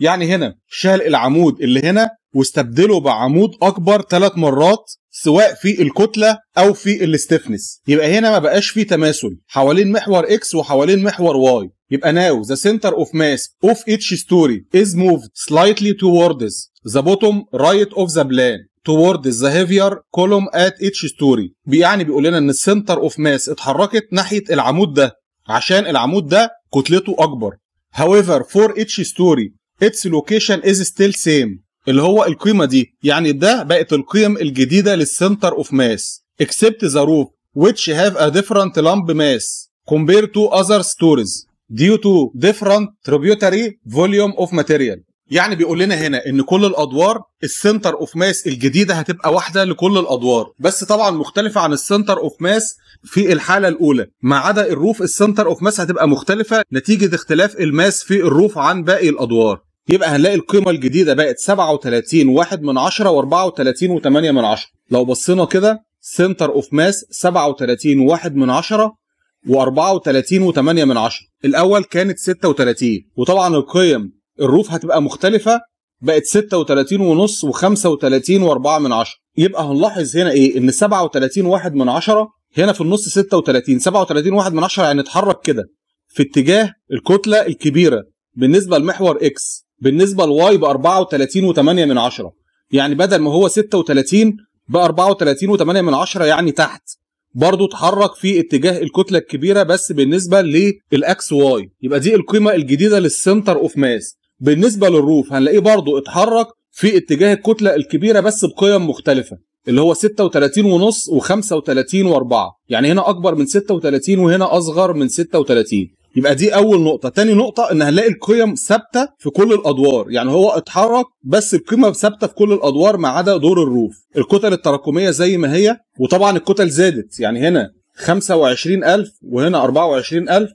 يعني هنا شال العمود اللي هنا واستبدله بعمود اكبر ثلاث مرات سواء في الكتله او في الاستفنس يبقى هنا ما بقاش في تماثل حوالين محور اكس وحوالين محور واي يبقى ناو ذا سنتر اوف ماس اوف اتش ستوري از موفد سلايتلي تووردز ذا بوتوم رايت اوف ذا بلان towards the heavier column at each story يعني بيقول لنا ان السنتر اوف ماس اتحركت ناحيه العمود ده عشان العمود ده كتلته اكبر However, for each story, its location is still same اللي هو القيمة دي يعني ده بقت القيم الجديدة للسنتر اوف ماس except the roof which have a different lump mass compared to other stories due to different tributary volume of material يعني بيقول لنا هنا ان كل الادوار السنتر اوف ماس الجديده هتبقى واحده لكل الادوار بس طبعا مختلفه عن السنتر اوف ماس في الحاله الاولى ما عدا الروف السنتر اوف ماس هتبقى مختلفه نتيجه اختلاف الماس في الروف عن باقي الادوار يبقى هنلاقي القيمة الجديدة بقت 37 واحد من عشرة و34 8 من عشرة لو بصينا كده سنتر اوف ماس 37 واحد من عشرة و34 8 من عشرة الأول كانت 36 وطبعا القيم الروف هتبقى مختلفة بقت 36 ونص و35 و4 من عشرة يبقى هنلاحظ هنا ايه ان 37 واحد من عشرة هنا في النص 36 37 واحد من عشرة يعني اتحرك كده في اتجاه الكتلة الكبيرة بالنسبة لمحور اكس بالنسبه لواي ب 34 و8 من عشرة يعني بدل ما هو 36 ب 34 و8 من عشرة يعني تحت برضه اتحرك في اتجاه الكتله الكبيره بس بالنسبه للاكس واي يبقى دي القيمه الجديده للسنتر اوف ماس بالنسبه للروف هنلاقيه برضه اتحرك في اتجاه الكتله الكبيره بس بقيم مختلفه اللي هو 36 ونص و35 و4 يعني هنا اكبر من 36 وهنا اصغر من 36 يبقى دي اول نقطه تاني نقطه ان هنلاقي القيم ثابته في كل الادوار يعني هو اتحرك بس القيمه ثابته في كل الادوار ما عدا دور الروف الكتل التراكميه زي ما هي وطبعا الكتل زادت يعني هنا 25000 وهنا 24000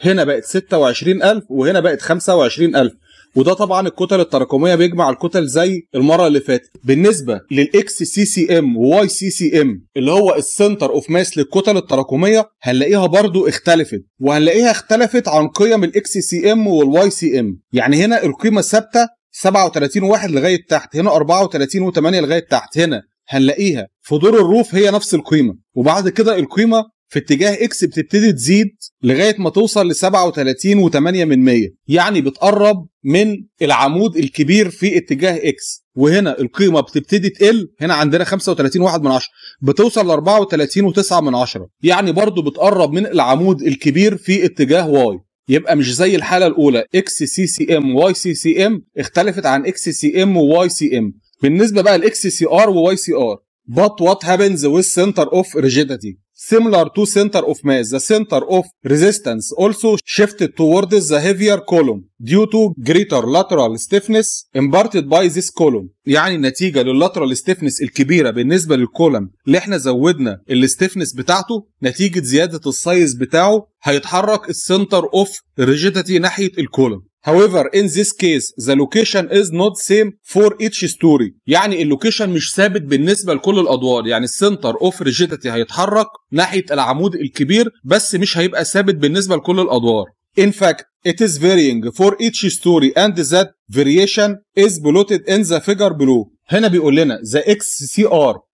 هنا بقت 26000 وهنا بقت 25000 وده طبعا الكتل التراكميه بيجمع الكتل زي المره اللي فاتت بالنسبه للاكس سي سي ام وواي سي سي ام اللي هو السنتر اوف ماس للكتل التراكميه هنلاقيها برضو اختلفت وهنلاقيها اختلفت عن قيم الاكس سي ام والواي سي ام يعني هنا القيمه ثابته 37 واحد لغايه تحت هنا 34 و8 لغايه تحت هنا هنلاقيها في دور الروف هي نفس القيمه وبعد كده القيمه في اتجاه اكس بتبتدي تزيد لغايه ما توصل ل 37 و8 من 100 يعني بتقرب من العمود الكبير في اتجاه اكس وهنا القيمه بتبتدي تقل هنا عندنا 35 واحد من عشرة بتوصل ل 34 و9 من عشرة يعني برضو بتقرب من العمود الكبير في اتجاه واي يبقى مش زي الحاله الاولى اكس سي سي ام واي سي سي ام اختلفت عن اكس سي ام وواي سي ام بالنسبه بقى لاكس سي ار وواي سي ار but what happens with center of rigidity similar to center of mass. The center of resistance also shifted towards the heavier column due to greater lateral stiffness imparted by this column. يعني نتيجة لللاترال stiffness الكبيرة بالنسبة للكولم اللي احنا زودنا الستيفنس بتاعته نتيجة زيادة السايز بتاعه هيتحرك السنتر اوف ريجيديتي ناحية الكولم However, in this case, the location is not same for each story. يعني اللوكيشن مش ثابت بالنسبة لكل الأدوار، يعني السنتر أوف ريجيتي هيتحرك ناحية العمود الكبير بس مش هيبقى ثابت بالنسبة لكل الأدوار. In fact, it is varying for each story and that variation is plotted in the figure below. هنا بيقول لنا the XCR